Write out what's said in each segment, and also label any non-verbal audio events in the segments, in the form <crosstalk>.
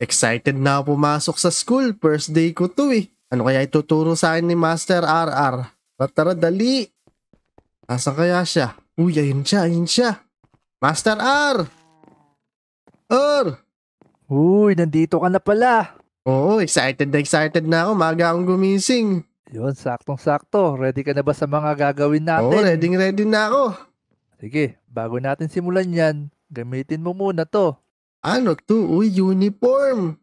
Excited na ako pumasok sa school. First day ko to eh. Ano kaya ituturo sa akin ni Master RR? Tara, dali. Asan kaya siya? Uy, ayun siya, ayun siya. Master R! R! Uy, nandito ka na pala. Oo, excited na excited na ako. Maga akong gumising. Yun, saktong-sakto. Ready ka na ba sa mga gagawin natin? Oo, ready ready na ako. Sige, bago natin simulan yan, gamitin mo muna to ano to? Uy, uniform.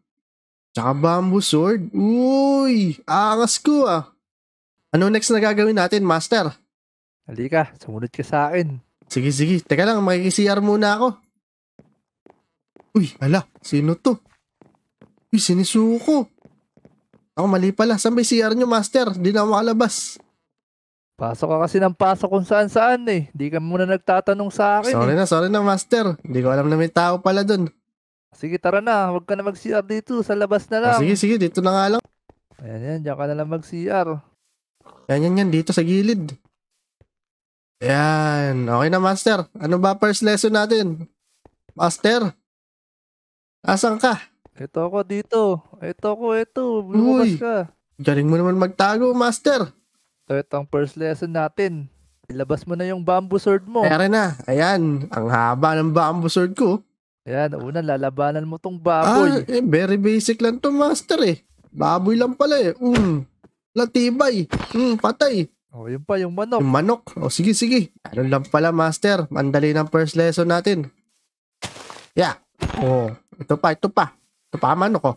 Tsaka bamboo sword. Uy, aangas ko ah. Ano next na gagawin natin, master? Halika, sumunod ka sa akin. Sige, sige. Teka lang, makikisiar e muna ako. Uy, ala, sino to? Uy, sinisuko. Ako mali pala. Saan ba e CR nyo, master? Di na makalabas. Pasok ka kasi ng pasok kung saan saan eh. Di ka muna nagtatanong sa akin. Sorry eh. na, sorry na, master. Hindi ko alam na may tao pala dun. Sige, tara na. Huwag ka na mag-CR dito. Sa labas na ah, lang. Ah, sige, sige. Dito na nga lang. Ayan, yan. Diyan ka na lang mag-CR. Yan, yan, yan. Dito sa gilid. Yan. Okay na, Master. Ano ba first lesson natin? Master? Asan ka? Ito ako dito. Ito ako, ito. Lumabas Uy, ka. Galing mo naman magtago, Master. Ito, ito ang first lesson natin. Ilabas mo na yung bamboo sword mo. Pera na. Ayan. Ang haba ng bamboo sword ko. Ayan, una, lalabanan mo tong baboy. Ah, eh, very basic lang to, master eh. Baboy lang pala eh. Mm. Latibay. Mm, patay. oh, yun pa, yung manok. Yung manok. O, oh, sige, sige. Ano lang pala, master. Mandali ng first lesson natin. Yeah. Oh, ito pa, ito pa. Ito pa, manok oh.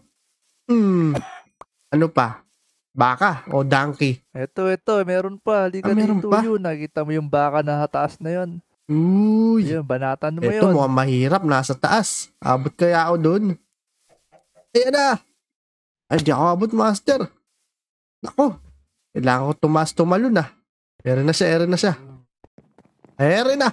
Mm. Ano pa? Baka o donkey. Ito, ito. Meron pa. Liga ah, meron dito pa? yun. Nakita mo yung baka na hataas na yun. Uy. Yan, banatan mo Ito, yun. Ito mukhang mahirap. Nasa taas. Abot kaya ako doon. Ayan na. Ay, di ako abot, master. Nako. Kailangan ko tumas tumalo na. Ere na siya, ere na siya. Ere na.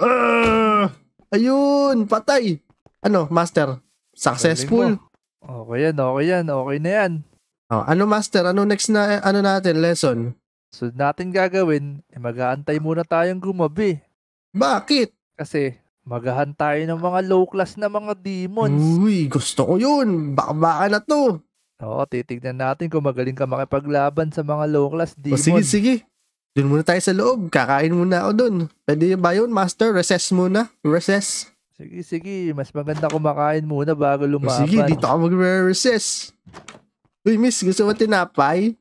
Uh, ayun, patay. Ano, master? Successful. Okay yan, okay yan, okay na yan. Oh, ano master, ano next na ano natin lesson? So natin gagawin, eh, mag-aantay muna tayong gumabi bakit? Kasi magahan tayo ng mga low class na mga demons. Uy, gusto ko yun. Baka-baka na to. Oo, titignan natin kung magaling ka makipaglaban sa mga low class demons. O, sige, sige. Doon muna tayo sa loob. Kakain muna ako doon. Pwede ba yun, Master? Recess muna. Recess. Sige, sige. Mas maganda kumakain muna bago lumaban. O, sige, dito ako magre-recess. Uy, miss, gusto mo tinapay?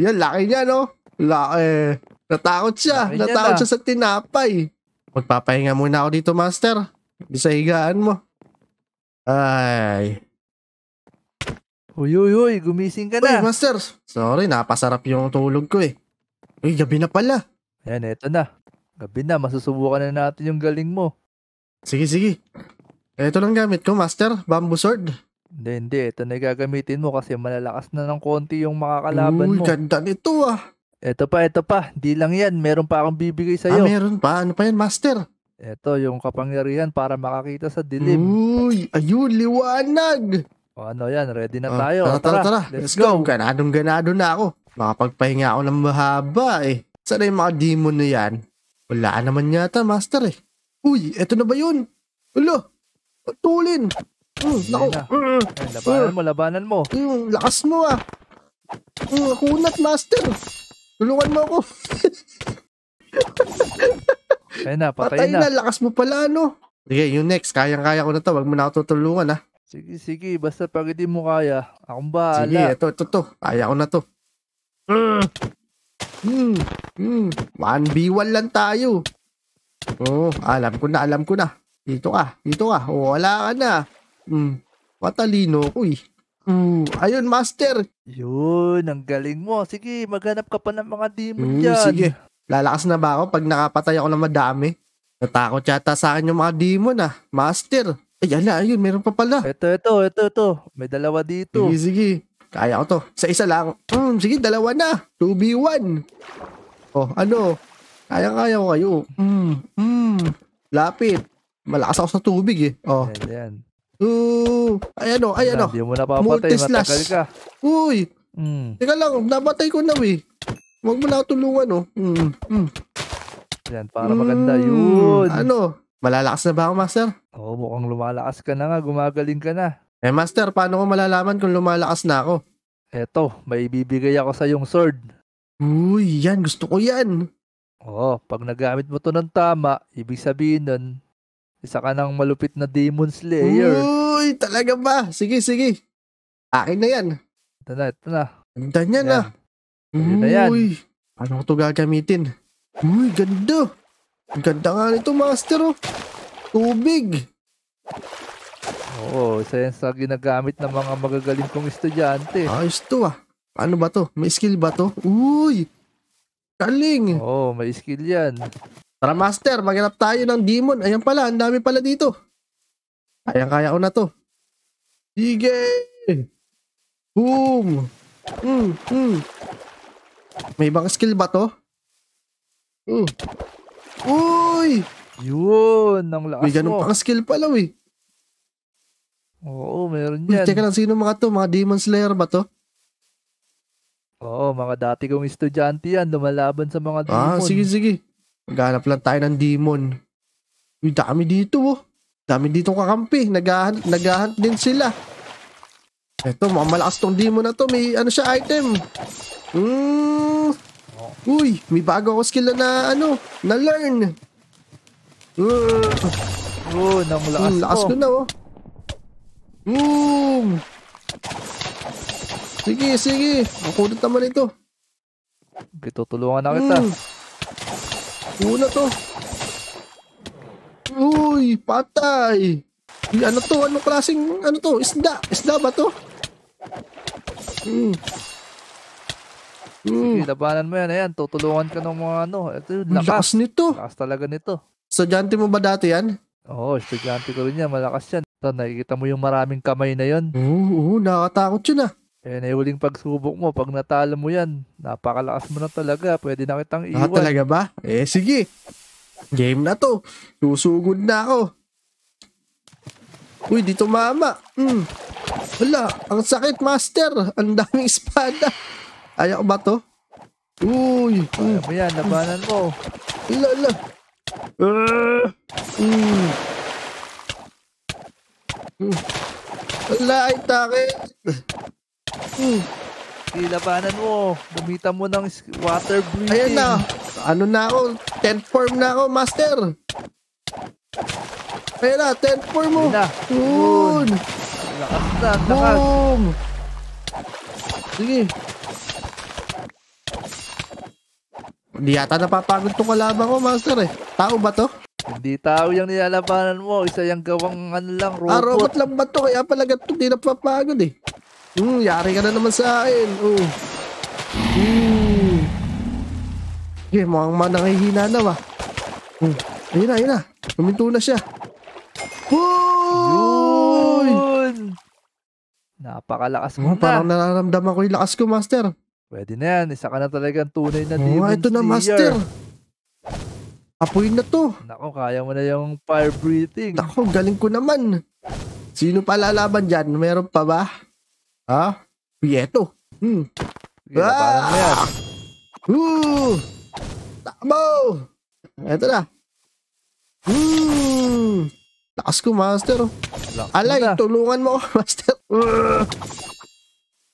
Yan, laki niya, no? Laki. Eh, natakot siya. Laki Natakot na. siya sa tinapay. Magpapahinga muna ako dito, Master. Bisa higaan mo. Ay. Uy, uy, uy. Gumising ka na. Uy, Master. Sorry, napasarap yung tulog ko eh. Uy, gabi na pala. Ayan, eto na. Gabi na, masusubukan na natin yung galing mo. Sige, sige. Eto lang gamit ko, Master. Bamboo sword. Hindi, hindi. Ito na gagamitin mo kasi malalakas na ng konti yung makakalaban Uy, mo. Uy, ganda nito ah. Ito pa, ito pa. Di lang yan. Meron pa akong bibigay sa'yo. Ah, meron pa? Ano pa yan, Master? Ito, yung kapangyarihan para makakita sa dilim. Uy, ayun, liwanag! O ano yan, ready na ah, tayo. Ah, tara, tara, tara, Let's, Let's go. go. Ganadong ganado na ako. Makapagpahinga ako ng mahaba eh. Sana yung mga demon na yan. Wala naman yata, Master eh. Uy, eto na ba yun? Ulo, patulin. Mm, naku. Na. Mm, mm, Ay, labanan mo, labanan mo. Mm, lakas mo ah. Mm, oh, kunat, Master. Tulungan mo ako. <laughs> Ayun na, patay, patay na. na. Lakas mo pala, ano? Sige, yung next. Kayang-kaya ko na to. Huwag mo na ako tutulungan, ha? Ah. Sige, sige. Basta pag hindi mo kaya, akong bahala. Sige, ito, ito, to. Kaya ko na to. Mm. Mm. Mm. 1v1 lang tayo. Oh, alam ko na, alam ko na. Dito ka, dito ka. Oh, wala ka na. Mm. Patalino ko eh. Mm, ayun, master. Yun, ang galing mo. Sige, maghanap ka pa ng mga demon mm, dyan. Sige. Lalakas na ba ako pag nakapatay ako ng madami? Natakot yata sa akin yung mga demon ah. Master. Ay, ala, ayun, meron pa pala. Ito, ito, ito, ito. May dalawa dito. Sige, sige. Kaya ko to. Sa isa lang. Mm, sige, dalawa na. 2v1. Oh, ano? Kaya-kaya ko kayo. Mm, mm. Lapit. Malakas ako sa tubig eh. Oh. Ayan, ayan. Ooh. ayano, ayano. ay ano. ano? Hindi mo napapatay, Multislash. matagal ka. Uy. Mm. Teka lang, napatay ko na eh. Huwag mo na tulungan oh. Mm. Mm. Yan, para mm. maganda yun. Ano? Malalakas na ba ako, Master? Oo, oh, mukhang lumalakas ka na nga. Gumagaling ka na. Eh, Master, paano ko malalaman kung lumalakas na ako? Eto, may bibigay ako sa yung sword. Uy, yan. Gusto ko yan. Oo, oh, pag nagamit mo to ng tama, ibig sabihin nun, isa ka ng malupit na Demon Slayer. Uy, talaga ba? Sige, sige. Akin na yan. Ito na, ito na. Ganda niya na. Uy, na yan. paano ko ito gagamitin? Uy, ganda. Ang ganda nga nito, Master. Oh. Tubig. Oo, isa yan sa ginagamit ng mga magagaling kong estudyante. Ayos to ah. Ano ba to? May skill ba to? Uy! Kaling! Oo, may skill yan. Tara master, maghanap tayo ng demon. Ayan pala, ang dami pala dito. Kaya-kaya ko na to. Sige! Boom! Mm, mm. May ibang skill ba to? Uh. Uy! Yun, ang lakas May ganun pang skill pala, we. Oo, meron yan. Uy, teka lang, sino mga to? Mga Demon Slayer ba to? Oo, mga dati kong estudyante yan, lumalaban sa mga ah, demon. Ah, sige, sige. Maghanap lang tayo ng demon. Uy, dami dito oh. Dami dito kakampi. Naghahunt, nagahunt din sila. Ito, mamalakas tong demon na to. May ano siya, item. Mm. Uy, may bago ako skill na ano, na learn. Mm. Oh, namulakas mm, lakas ko. ko na oh. Mm. Sige, sige. Makulit naman ito. Kitutulungan na kita. Mm. Una to. Uy, patay. Ano to? Ano klaseng, ano to? Isda. Isda ba to? Mm. Mm. Sige, labanan mo yan. Ayan, tutulungan ka ng mga ano. Ito yung lakas. lakas nito. Lakas talaga nito. Estudyante mo ba dati yan? Oo, oh, estudyante ko rin yan. Malakas yan. Ito, nakikita mo yung maraming kamay na yon. Oo, oo, nakatakot yun ah. Eh, na huling pagsubok mo, pag natalo mo yan, napakalakas mo na talaga. Pwede na kitang ah, iwan. Ah, talaga ba? Eh, sige. Game na to. Susugod na ako. Uy, dito mama. Mm. Wala, ang sakit, master. Ang daming espada. Ayaw ba to? Uy. Ayaw mo yan, labanan mo. Wala, wala. Uh. Mm. Wala, ay Mm. labanan mo. Gumita mo ng water breathing. Ayan na. Ano na ako? Tent form na ako, master. Ayan na, tent form mo. Ayan na. Yun. Lakas na, lakas. Boom. Sige. Hindi yata napapagod tong kalaban ko, master eh. Tao ba to? Hindi tao yung nilalabanan mo. Isa yung gawang ano lang, robot. Ah, robot lang ba to? Kaya pala ganito, hindi napapagod eh. Hmm, yari ka na naman sa akin. Oh. Hmm. Okay, mukhang man nangihina na ba? Hmm. Ayun na, ayun na. Luminto na siya. Uy! Yun! Napakalakas mo hmm, na. Parang nararamdaman ko yung lakas ko, Master. Pwede na yan. Isa ka na talagang tunay na oh, demon Ito na, Master. Apoy na to. Nako, kaya mo na yung fire breathing. Nako, galing ko naman. Sino pa lalaban dyan? Meron pa ba? Ha? Prieto. Hmm. Pinaparan ah! mo yan. Woo! Takbo! Eto na. Hmm. Takas ko, Master. Lock Alay, na. tulungan mo <laughs> Master. Uh.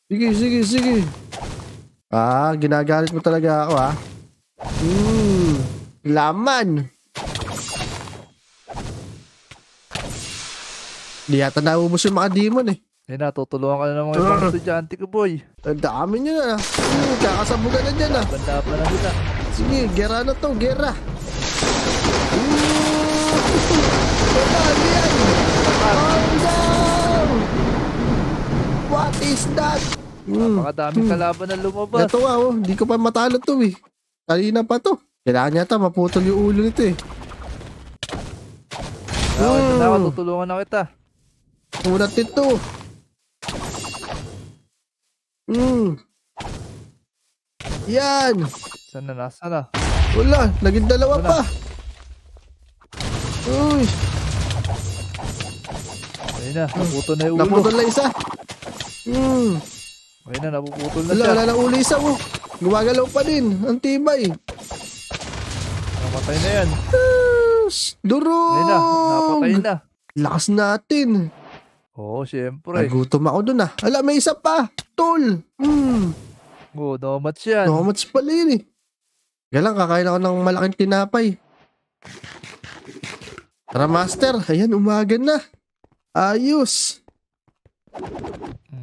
Sige, sige, sige. Ah, ginagalit mo talaga ako, ha? Ah. Hmm. Laman. Hindi yata naubos yung mga demon, eh. Eh, natutulungan ka na ng mga ibang ah. estudyante ko, boy. Ang dami nyo na. Ah. Hmm, kakasabugan na dyan, ah. Banda pa na nila. Sige, gera na to, gera. What is that? Hmm. Napakadaming hmm. kalaban na lumabas. Ito nga, ah, oh. Hindi ko pa matalo to, eh. Kanina pa to. Kailangan niya maputol yung ulo nito, eh. Ah, ito na, hmm. tutulungan na kita. Ulat nito. Mm. Yan! Sana na? Sana? Wala! Laging dalawa Wala. pa! Uy! Ayun na, naputol na yung ulo. Naputol na isa! Mm. Ayun na, napuputol na wala, siya. Wala na ulo isa mo! Oh. Gumagalaw pa din! Ang tibay! Napatay na yan! Durog! Ayun na, napatay na! Lakas natin! Oo, oh, siyempre. Nagutom ako dun ah. Wala, may isa pa! tol. Mm. Oh, domats yan. Domats pala yun eh. Galang, kakain ako ng malaking tinapay. Tara master, ayan umaga na. Ayos.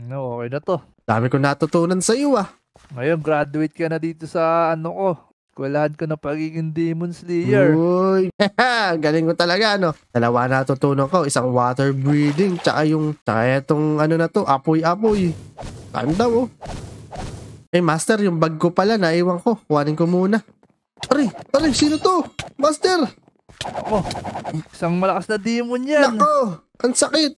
No, hmm, okay na to. Dami ko natutunan sa iyo ah. Ngayon, graduate ka na dito sa ano ko. Kwelahan ko na pagiging Demon Slayer. Uy, <laughs> galing ko talaga ano. Dalawa natutunan ko, isang water breathing, tsaka yung, tsaka itong ano na to, apoy-apoy. Time daw oh. Eh master, yung bag ko pala, naiwan ko. Kuhanin ko muna. Aray, aray, sino to? Master! Ako, oh, isang malakas na demon yan. Nako, ang sakit.